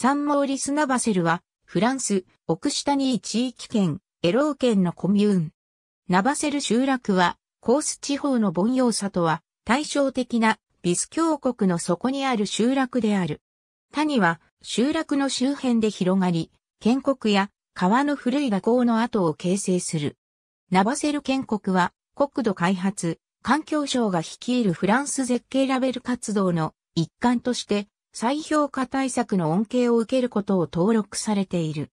サンモーリス・ナバセルは、フランス、オクシタニー地域圏、エロー県のコミューン。ナバセル集落は、コース地方の凡庸さとは、対照的な、ビス峡谷の底にある集落である。谷は、集落の周辺で広がり、建国や川の古い河口の跡を形成する。ナバセル建国は、国土開発、環境省が率いるフランス絶景ラベル活動の一環として、再評価対策の恩恵を受けることを登録されている。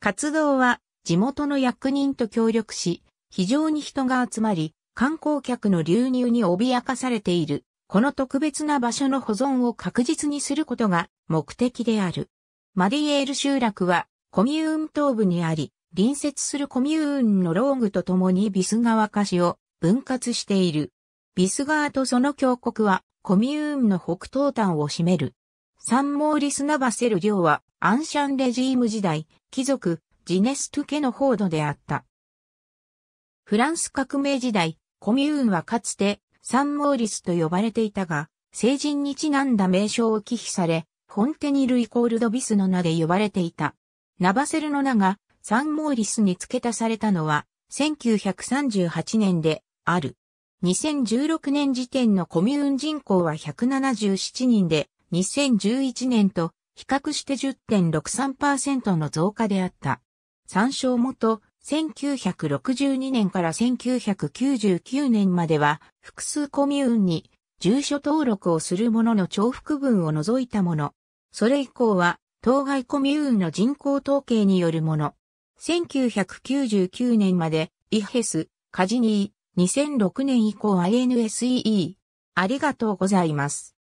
活動は地元の役人と協力し、非常に人が集まり、観光客の流入に脅かされている、この特別な場所の保存を確実にすることが目的である。マディエール集落はコミューン東部にあり、隣接するコミューンのローグとともにビス川歌詞を分割している。ビス川とその峡谷はコミューンの北東端を占める。サンモーリス・ナバセル領はアンシャンレジーム時代、貴族、ジネストゥ家の報道であった。フランス革命時代、コミューンはかつてサンモーリスと呼ばれていたが、成人にちなんだ名称を忌避され、フォンテニルイコールドビスの名で呼ばれていた。ナバセルの名がサンモーリスに付け足されたのは1938年である。2016年時点のコミューン人口は177人で、2011年と比較して10.63%の増加であった。参照元、1962年から1999年までは複数コミューンに住所登録をする者の重複分を除いたもの。それ以降は当該コミューンの人口統計によるもの。1999年までイヘス、カジニー、2006年以降 INSEE。ありがとうございます。